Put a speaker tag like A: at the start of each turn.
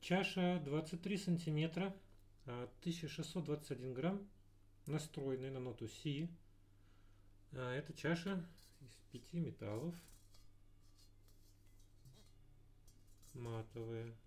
A: Чаша 23 сантиметра, 1621 а, грамм, настроенная на ноту Си.
B: А, это чаша из пяти металлов, матовая.